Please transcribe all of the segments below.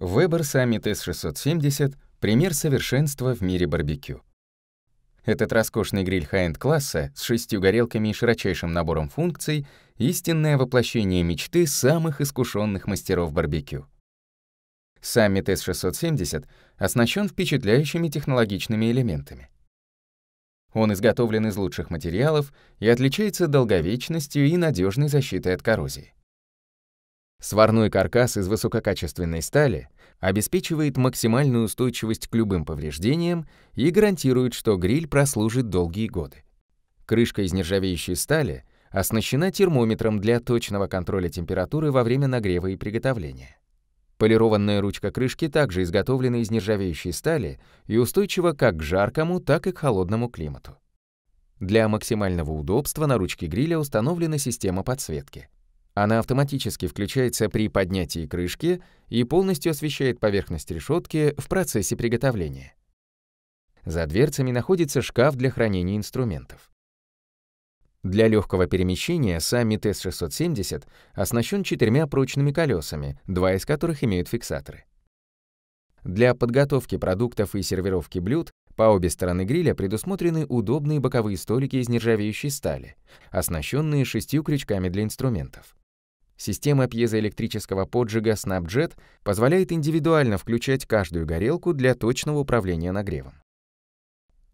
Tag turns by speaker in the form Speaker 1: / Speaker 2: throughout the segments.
Speaker 1: Weber Summit S670 — пример совершенства в мире барбекю. Этот роскошный гриль хай-энд-класса с шестью горелками и широчайшим набором функций — истинное воплощение мечты самых искушенных мастеров барбекю. Summit S670 оснащен впечатляющими технологичными элементами. Он изготовлен из лучших материалов и отличается долговечностью и надежной защитой от коррозии. Сварной каркас из высококачественной стали обеспечивает максимальную устойчивость к любым повреждениям и гарантирует, что гриль прослужит долгие годы. Крышка из нержавеющей стали оснащена термометром для точного контроля температуры во время нагрева и приготовления. Полированная ручка крышки также изготовлена из нержавеющей стали и устойчива как к жаркому, так и к холодному климату. Для максимального удобства на ручке гриля установлена система подсветки — она автоматически включается при поднятии крышки и полностью освещает поверхность решетки в процессе приготовления. За дверцами находится шкаф для хранения инструментов. Для легкого перемещения сами ТС-670 оснащен четырьмя прочными колесами, два из которых имеют фиксаторы. Для подготовки продуктов и сервировки блюд по обе стороны гриля предусмотрены удобные боковые столики из нержавеющей стали, оснащенные шестью крючками для инструментов. Система пьезоэлектрического поджига Snapjet позволяет индивидуально включать каждую горелку для точного управления нагревом.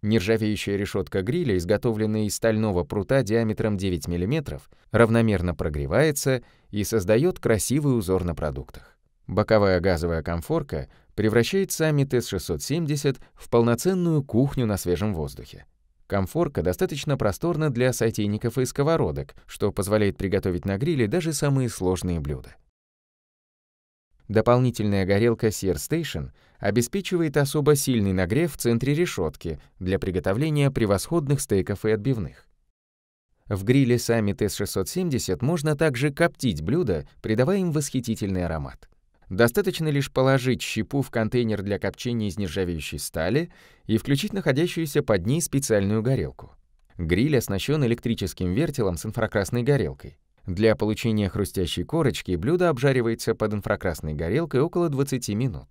Speaker 1: Нержавеющая решетка гриля, изготовленная из стального прута диаметром 9 мм, равномерно прогревается и создает красивый узор на продуктах. Боковая газовая комфорка превращает сами С-670 в полноценную кухню на свежем воздухе. Комфорка достаточно просторна для сотейников и сковородок, что позволяет приготовить на гриле даже самые сложные блюда. Дополнительная горелка Sear Station обеспечивает особо сильный нагрев в центре решетки для приготовления превосходных стейков и отбивных. В гриле Summit S670 можно также коптить блюда, придавая им восхитительный аромат. Достаточно лишь положить щепу в контейнер для копчения из нержавеющей стали и включить находящуюся под ней специальную горелку. Гриль оснащен электрическим вертелом с инфракрасной горелкой. Для получения хрустящей корочки блюдо обжаривается под инфракрасной горелкой около 20 минут,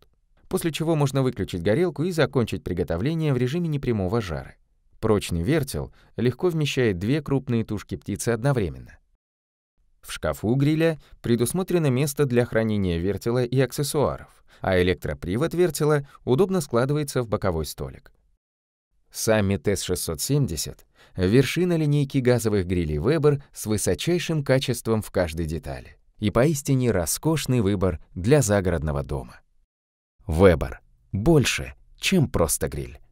Speaker 1: после чего можно выключить горелку и закончить приготовление в режиме непрямого жара. Прочный вертел легко вмещает две крупные тушки птицы одновременно. В шкафу гриля предусмотрено место для хранения вертела и аксессуаров, а электропривод вертела удобно складывается в боковой столик. Сами ТЭС-670 — вершина линейки газовых грилей Weber с высочайшим качеством в каждой детали и поистине роскошный выбор для загородного дома. Weber — больше, чем просто гриль.